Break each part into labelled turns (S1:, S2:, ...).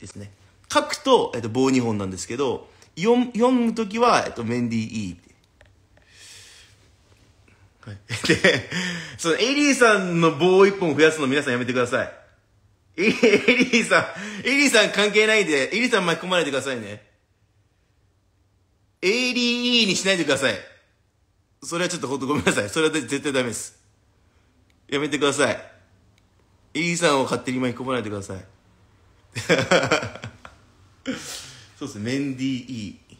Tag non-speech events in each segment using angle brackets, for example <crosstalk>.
S1: ですね。書くと、えっと、棒2本なんですけど、読むときは、えっと、メンディー E って。はい。<laughs> で、その、エリーさんの棒1本増やすの皆さんやめてください。エリーさん、エリーさん関係ないんで、エリーさん巻き込まないでくださいね。エリーにしないでください。それはちょっとほんとごめんなさい。それは絶対ダメです。やめてください。エリーさんを勝手に巻き込まないでください。<laughs> そうですねメンディー・イー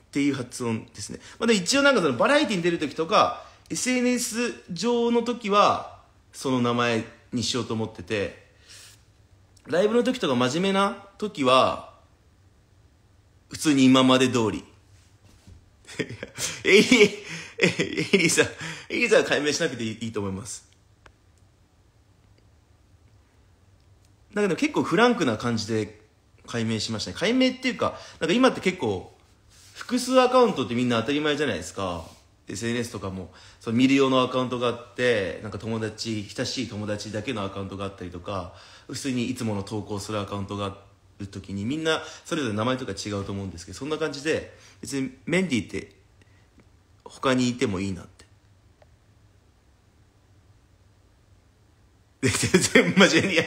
S1: っていう発音ですね、まあ、で一応なんかそのバラエティに出る時とか SNS 上の時はその名前にしようと思っててライブの時とか真面目な時は普通に今まで通り <laughs> エイリーエイリーさんエイリーさんは解明しなくていいと思いますだけど結構フランクな感じで解明しましたね。解明っていうか、なんか今って結構、複数アカウントってみんな当たり前じゃないですか。SNS とかも、その見る用のアカウントがあって、なんか友達、親しい友達だけのアカウントがあったりとか、普通にいつもの投稿するアカウントがある時に、みんなそれぞれ名前とか違うと思うんですけど、そんな感じで、別にメンディーって他にいてもいいなって。全部真面目に。<laughs> いや、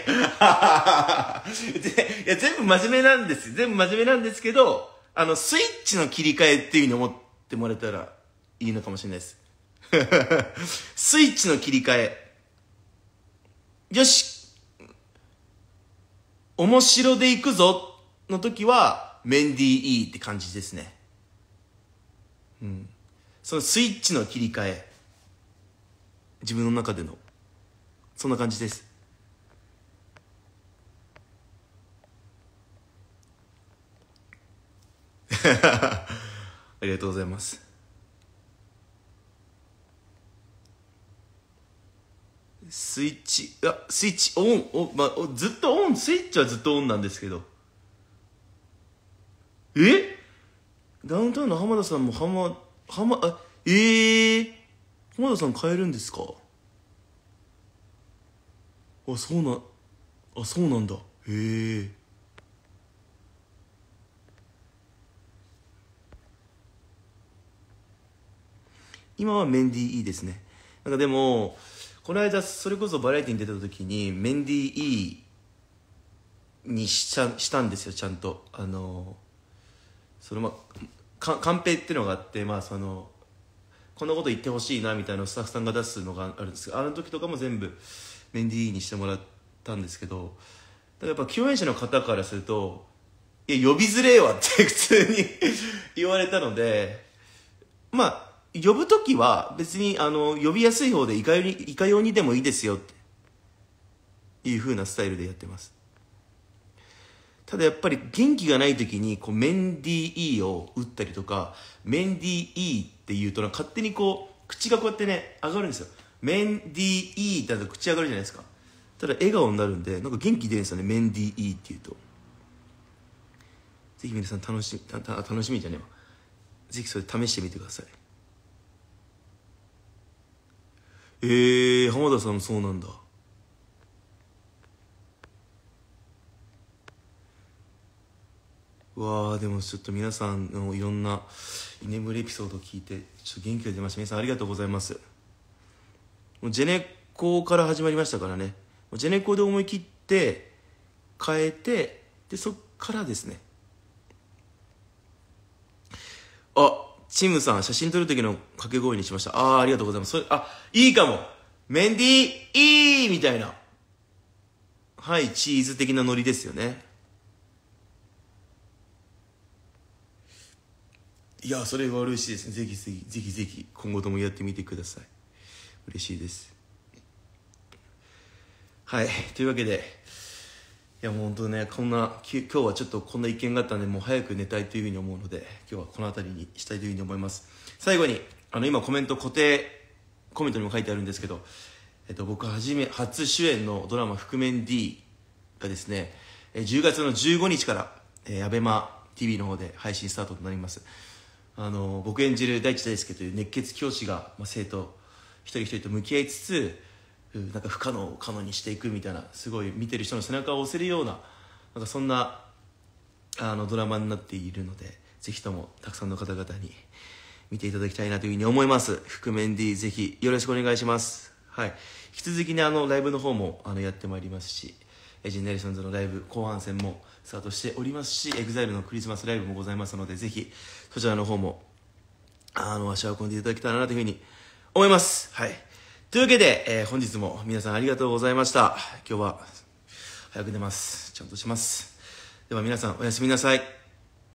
S1: 全部真面目なんです全部真面目なんですけど、あの、スイッチの切り替えっていう風に思ってもらえたらいいのかもしれないです。<laughs> スイッチの切り替え。よし面白で行くぞの時は、メンディーいいって感じですね。うん。そのスイッチの切り替え。自分の中での。そんな感じです <laughs> ありがとうございます。スイッチ、あ、スイッチオン、おまあ、ずっとオン、スイッチはずっとオンなんですけど。えダウンタウンの浜田さんも浜、浜、あ、ええー、浜田さん変えるんですかあそうなあそうなんだへえ今はメンディーいですねなんかでもこの間それこそバラエティに出た時にメンディーいにしちゃしたんですよちゃんとあのそのまあカンペっていうのがあってまあそのこんなこと言ってほしいなみたいなスタッフさんが出すのがあるんですけどあの時とかも全部メンディーにしてもらったんですけどだからやっぱ共演者の方からすると「いや呼びづれえわ」って普通に <laughs> 言われたのでまあ呼ぶ時は別にあの呼びやすい方でいかようにいかようにでもいいですよっていう風なスタイルでやってますただやっぱり元気がない時にこうメンディー E を打ったりとかメンディー E っていうと勝手にこう口がこうやってね上がるんですよメンディーイーだと口上がるじゃないですかただ笑顔になるんでなんか元気出るんですよねメンディーイーって言うとぜひ皆さん楽しみたた楽しみじゃねえわぜひそれ試してみてくださいえー、浜田さんもそうなんだわあでもちょっと皆さんのいろんな居眠りエピソードを聞いてちょっと元気が出ました皆さんありがとうございますもうジェネコから始まりましたからねジェネコで思い切って変えてでそっからですねあチムさん写真撮る時の掛け声にしましたああありがとうございますそれあいいかもメンディーいいみたいなはいチーズ的なノリですよねいやそれは嬉しいですねぜひぜひぜひぜひ今後ともやってみてください嬉しいですはいというわけでいやもう本当ねこんな今日はちょっとこんな意見があったんでもう早く寝たいというふうに思うので今日はこの辺りにしたいというふうに思います最後にあの今コメント固定コメントにも書いてあるんですけど、えっと、僕はじめ初主演のドラマ「覆面 D」がですね10月の15日から ABEMATV の方で配信スタートとなりますあの僕演じる大地大輔という熱血教師が、まあ、生徒一人一人と向き合いつつなんか不可能を可能にしていくみたいなすごい見てる人の背中を押せるようななんかそんなあのドラマになっているのでぜひともたくさんの方々に見ていただきたいなというふうに思います覆面 D ぜひよろしくお願いしますはい引き続きねあのライブの方もあのやってまいりますしジェネレーションズのライブ後半戦もスタートしておりますし EXILE のクリスマスライブもございますのでぜひそちらの方もあの足を運んでいただけたらなというふうに思います。はい。というわけで、えー、本日も皆さんありがとうございました。今日は、早く寝ます。ちゃんとします。では皆さんおやすみなさい。